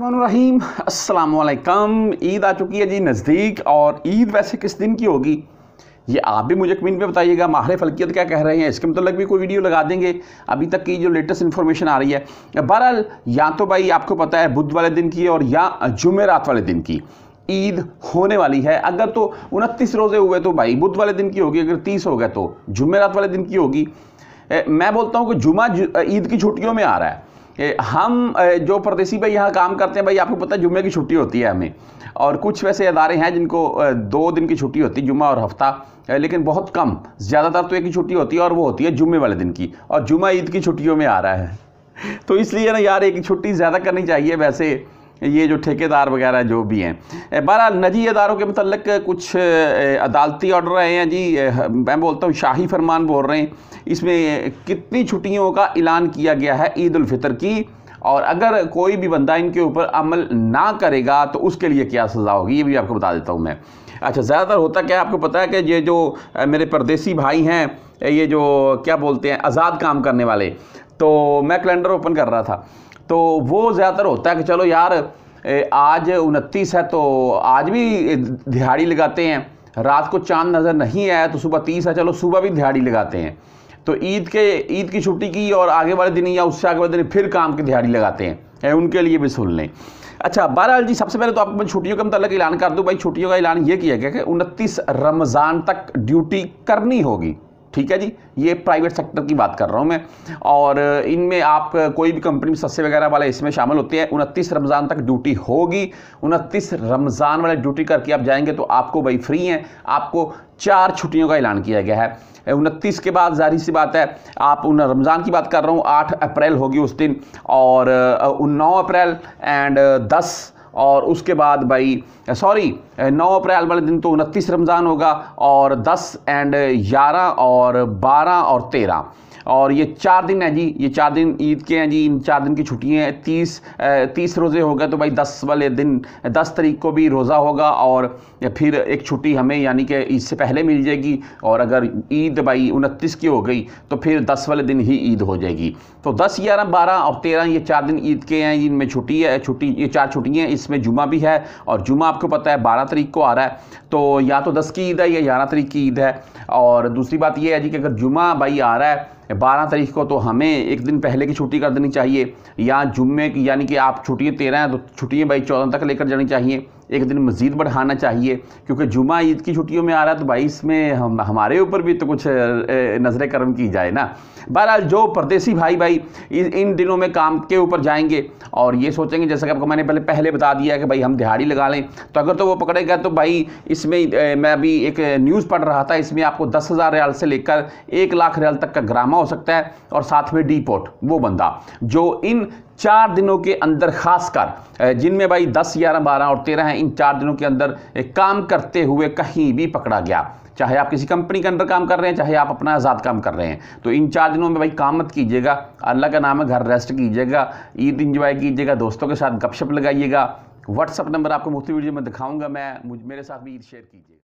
रहीम अस्सलाम ईद आ चुकी है जी नज़दीक और ईद वैसे किस दिन की होगी ये आप भी मुझे कमेंट में बताइएगा माहर फलकियत क्या कह रहे हैं इसके मतलब भी कोई वीडियो लगा देंगे अभी तक की जो लेटेस्ट इन्फॉर्मेशन आ रही है बहरहाल या तो भाई आपको पता है बुध वाले दिन की और या जुमेरात वाले दिन की ईद होने वाली है अगर तो उनतीस रोज़े हुए तो भाई बुध वाले दिन की होगी अगर तीस हो गए तो जुमेरात वाले दिन की होगी मैं बोलता हूँ कि जुमा ईद की छुट्टियों में आ रहा है हम जो प्रदेशी भाई यहाँ काम करते हैं भाई आपको पता है जुम्मे की छुट्टी होती है हमें और कुछ वैसे अदारे हैं जिनको दो दिन की छुट्टी होती है जुम्मा और हफ्ता लेकिन बहुत कम ज़्यादातर तो एक ही छुट्टी होती है और वो होती है जुम्मे वाले दिन की और जुम्मा ईद की छुट्टियों में आ रहा है तो इसलिए ना यार एक छुट्टी ज़्यादा करनी चाहिए वैसे ये जो ठेकेदार वगैरह जो भी हैं बहरहाल नजी अदारों के मतलब कुछ अदालती ऑर्डर रहे हैं जी मैं बोलता हूँ शाही फरमान बोल रहे हैं इसमें कितनी छुट्टियों का ऐलान किया गया है ईद उलफ़ितर की और अगर कोई भी बंदा इनके ऊपर अमल ना करेगा तो उसके लिए क्या सज़ा होगी ये भी आपको बता देता हूँ मैं अच्छा ज़्यादातर होता क्या आपको पता है कि ये जो मेरे परदेसी भाई हैं ये जो क्या बोलते हैं आज़ाद काम करने वाले तो मैं कैलेंडर ओपन कर रहा था तो वो ज़्यादातर होता है कि चलो यार आज उनतीस है तो आज भी दिहाड़ी लगाते हैं रात को चांद नज़र नहीं आया तो सुबह तीस है चलो सुबह भी दिहाड़ी लगाते हैं तो ईद के ईद की छुट्टी की और आगे वाले दिन या उससे आगे वाले दिन फिर काम की दिहाड़ी लगाते हैं उनके लिए भी सुन लें अच्छा बहरहाल जी सबसे पहले तो आपको मैं छुट्टियों का मतलब ऐलान कर दूँ भाई छुट्टियों का ऐलान ये किया गया कि उनतीस रमज़ान तक ड्यूटी करनी होगी ठीक है जी ये प्राइवेट सेक्टर की बात कर रहा हूँ मैं और इनमें आप कोई भी कंपनी में सस्ते वगैरह वाले इसमें शामिल होते हैं उनतीस रमज़ान तक ड्यूटी होगी उनतीस रमज़ान वाले ड्यूटी करके आप जाएंगे तो आपको भाई फ्री हैं आपको चार छुट्टियों का ऐलान किया गया है उनतीस के बाद जाहिर सी बात है आप उन रमज़ान की बात कर रहा हूँ आठ अप्रैल होगी उस दिन और नौ अप्रैल एंड दस और उसके बाद भाई सॉरी 9 अप्रैल वाले दिन तो उनतीस रमज़ान होगा और 10 एंड 11 और 12 और और ये चार दिन है जी ये चार दिन ईद के हैं जी इन चार दिन की छुट्टी हैं तीस तीस रोज़े हो गए तो भाई दस वाले दिन दस तरीक़ को भी रोज़ा होगा और फिर एक छुट्टी हमें यानी कि ईद से पहले मिल जाएगी और अगर ईद भाई उनतीस की हो गई तो फिर दस वाले दिन ही ईद हो जाएगी तो दस ग्यारह बारह और तेरह ये चार दिन ईद के हैं इनमें छुट्टी है छुट्टी ये चार छुट्टियाँ इसमें जुमा भी है और जुमा आपको पता है बारह तरीक को आ रहा है तो या तो दस की ईद है या ग्यारह तरीक की ईद है और दूसरी बात यह है जी कि अगर जुमा भाई आ रहा है बारह तारीख को तो हमें एक दिन पहले की छुट्टी कर देनी चाहिए या जुम्मे की यानी कि आप छुट्टी तेरह हैं तो छुट्टियाँ भाई चौदह तक लेकर जानी चाहिए एक दिन मज़ीद बढ़ाना चाहिए क्योंकि जुमा ईद की छुट्टियों में आ रहा है तो भाई इसमें हम हमारे ऊपर भी तो कुछ नज़र करम की जाए ना बहरहाल जो परदेसी भाई भाई इन दिनों में काम के ऊपर जाएंगे और ये सोचेंगे जैसा कि आपको मैंने पहले पहले बता दिया कि भाई हम दिहाड़ी लगा लें तो अगर तो वो पकड़ेगा तो भाई इसमें मैं अभी एक न्यूज़ पढ़ रहा था इसमें आपको दस हज़ार रियाल से लेकर एक लाख रियाल तक का ग्रामा हो सकता है और साथ में डी वो बंदा जो इन चार दिनों के अंदर खासकर जिनमें भाई दस ग्यारह बारह और तेरह हैं इन चार दिनों के अंदर काम करते हुए कहीं भी पकड़ा गया चाहे आप किसी कंपनी के अंदर काम कर रहे हैं चाहे आप अपना आज़ाद काम कर रहे हैं तो इन चार दिनों में भाई काम मत कीजिएगा अल्लाह का नाम है घर रेस्ट कीजिएगा ईद इंजॉय कीजिएगा दोस्तों के साथ गपशप लगाइएगा व्हाट्सअप नंबर आपको मुफ्ती वीडियो में दिखाऊंगा मैं मेरे साथ भी ईद शेयर कीजिए